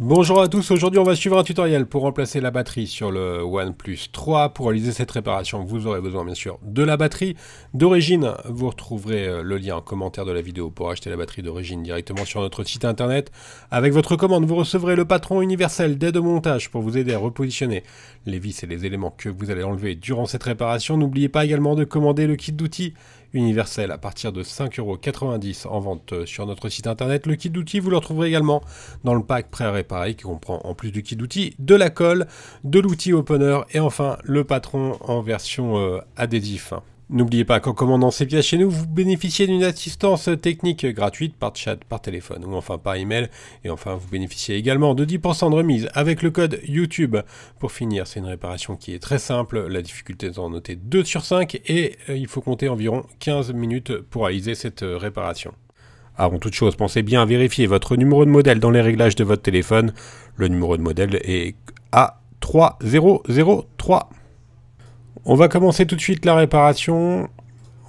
Bonjour à tous, aujourd'hui on va suivre un tutoriel pour remplacer la batterie sur le OnePlus 3. Pour réaliser cette réparation, vous aurez besoin bien sûr de la batterie d'origine. Vous retrouverez euh, le lien en commentaire de la vidéo pour acheter la batterie d'origine directement sur notre site internet. Avec votre commande, vous recevrez le patron universel d'aide au montage pour vous aider à repositionner les vis et les éléments que vous allez enlever durant cette réparation. N'oubliez pas également de commander le kit d'outils universel à partir de 5,90€ en vente euh, sur notre site internet. Le kit d'outils, vous le retrouverez également dans le pack pré-réparation pareil, qui comprend en plus du kit d'outils, de la colle, de l'outil opener et enfin le patron en version euh, adhésif. N'oubliez pas qu'en commandant ces pièces chez nous, vous bénéficiez d'une assistance technique gratuite par chat, par téléphone ou enfin par email. Et enfin, vous bénéficiez également de 10% de remise avec le code YouTube. Pour finir, c'est une réparation qui est très simple. La difficulté est d'en noter 2 sur 5 et euh, il faut compter environ 15 minutes pour réaliser cette euh, réparation. Avant toute chose, pensez bien à vérifier votre numéro de modèle dans les réglages de votre téléphone. Le numéro de modèle est A3003. On va commencer tout de suite la réparation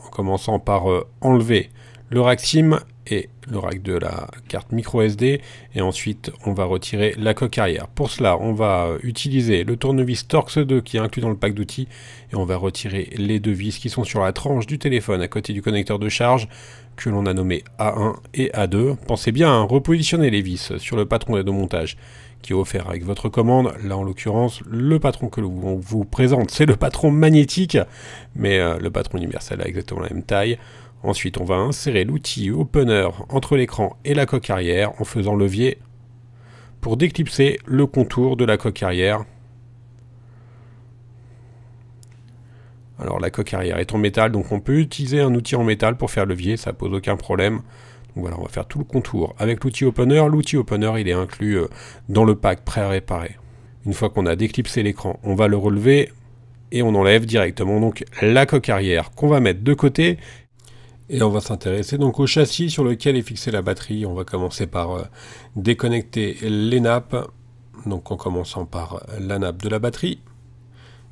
en commençant par euh, enlever le Raxim et le rack de la carte micro SD et ensuite on va retirer la coque arrière. Pour cela on va utiliser le tournevis Torx 2 qui est inclus dans le pack d'outils et on va retirer les deux vis qui sont sur la tranche du téléphone à côté du connecteur de charge que l'on a nommé A1 et A2. Pensez bien à hein, repositionner les vis sur le patron de montage qui est offert avec votre commande. Là, en l'occurrence, le patron que l'on vous présente, c'est le patron magnétique, mais euh, le patron universel a exactement la même taille. Ensuite, on va insérer l'outil opener entre l'écran et la coque arrière en faisant levier pour déclipser le contour de la coque arrière. Alors la coque arrière est en métal, donc on peut utiliser un outil en métal pour faire levier, ça pose aucun problème. Donc voilà, on va faire tout le contour avec l'outil opener. L'outil opener, il est inclus euh, dans le pack prêt réparé Une fois qu'on a déclipsé l'écran, on va le relever et on enlève directement donc la coque arrière qu'on va mettre de côté et on va s'intéresser donc au châssis sur lequel est fixée la batterie. On va commencer par euh, déconnecter les nappes, donc en commençant par la nappe de la batterie.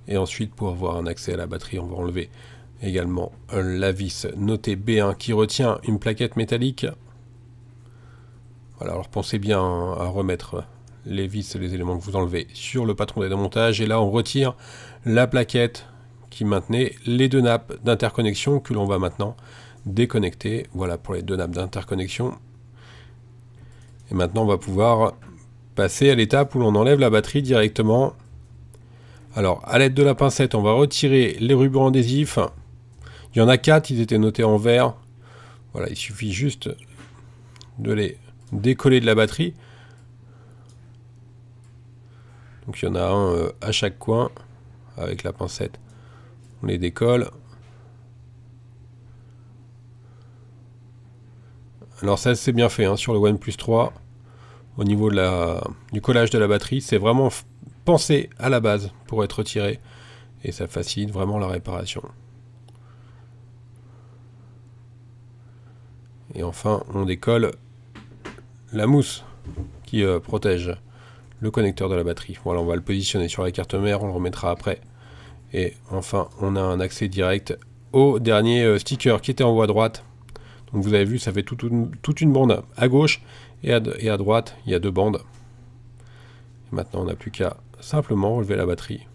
Et ensuite, pour avoir un accès à la batterie, on va enlever également euh, la vis notée B1 qui retient une plaquette métallique. Voilà, alors pensez bien à remettre les vis et les éléments que vous enlevez sur le patron des démontages. Et là, on retire la plaquette qui maintenait les deux nappes d'interconnexion que l'on va maintenant déconnecté, Voilà pour les deux nappes d'interconnexion. Et maintenant, on va pouvoir passer à l'étape où l'on enlève la batterie directement. Alors, à l'aide de la pincette, on va retirer les rubans adhésifs. Il y en a quatre, ils étaient notés en vert. Voilà, il suffit juste de les décoller de la batterie. Donc il y en a un euh, à chaque coin avec la pincette. On les décolle, Alors ça c'est bien fait hein, sur le OnePlus 3 au niveau du collage de la batterie, c'est vraiment pensé à la base pour être retiré et ça facilite vraiment la réparation. Et enfin, on décolle la mousse qui euh, protège le connecteur de la batterie. Voilà, on va le positionner sur la carte mère, on le remettra après. Et enfin, on a un accès direct au dernier euh, sticker qui était en haut à droite. Donc vous avez vu, ça fait toute une bande à gauche et à, droite, il y a deux bandes. maintenant, on n'a plus qu'à simplement relever la batterie.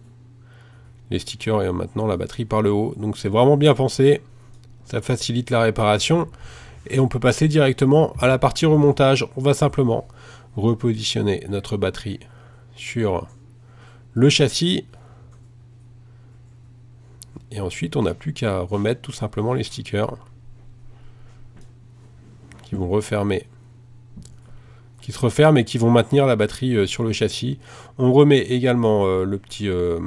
Les stickers et maintenant la batterie par le haut. Donc c'est vraiment bien pensé, ça facilite la réparation. Et on peut passer directement à la partie remontage. On va simplement repositionner notre batterie sur le châssis. Et ensuite, on n'a plus qu'à remettre tout simplement les stickers vont refermer qui se referment et qui vont maintenir la batterie euh, sur le châssis. On remet également euh, le, petit, euh,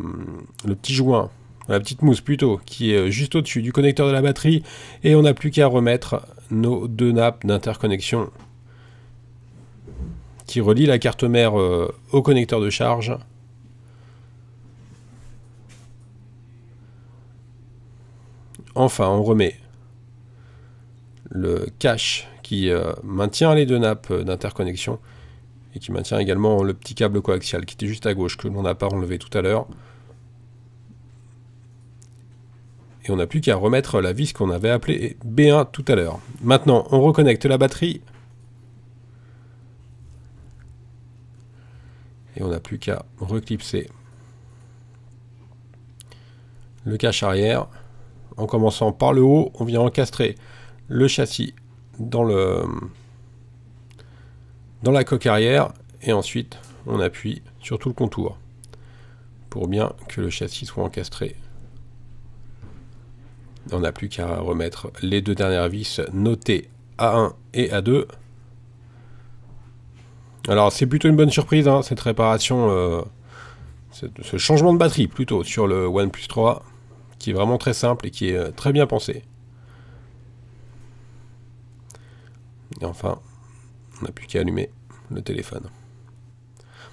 le petit joint, la petite mousse plutôt, qui est juste au-dessus du connecteur de la batterie. Et on n'a plus qu'à remettre nos deux nappes d'interconnexion qui relie la carte mère au connecteur de charge. Enfin, on remet le cache qui euh, maintient les deux nappes euh, d'interconnexion et qui maintient également le petit câble coaxial qui était juste à gauche que l'on n'a pas enlevé tout à l'heure. Et on n'a plus qu'à remettre la vis qu'on avait appelée B1 tout à l'heure. Maintenant, on reconnecte la batterie. Et on n'a plus qu'à reclipser le cache arrière. En commençant par le haut, on vient encastrer le châssis dans, le, dans la coque arrière et ensuite on appuie sur tout le contour pour bien que le châssis soit encastré. On n'a plus qu'à remettre les deux dernières vis notées A1 et A2. Alors c'est plutôt une bonne surprise hein, cette réparation, euh, ce changement de batterie plutôt sur le OnePlus 3 qui est vraiment très simple et qui est euh, très bien pensé. Et enfin, on n'a plus qu'à allumer le téléphone.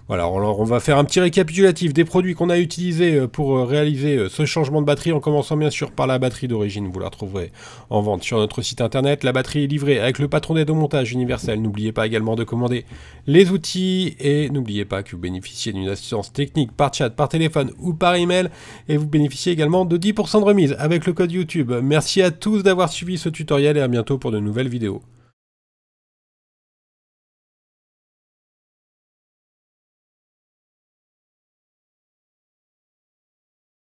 Voilà, alors on va faire un petit récapitulatif des produits qu'on a utilisés euh, pour euh, réaliser euh, ce changement de batterie en commençant bien sûr par la batterie d'origine, vous la retrouverez en vente sur notre site internet. La batterie est livrée avec le patron des deux montage universel. N'oubliez pas également de commander les outils et n'oubliez pas que vous bénéficiez d'une assistance technique par chat, par téléphone ou par email et vous bénéficiez également de 10% de remise avec le code YouTube. Merci à tous d'avoir suivi ce tutoriel et à bientôt pour de nouvelles vidéos.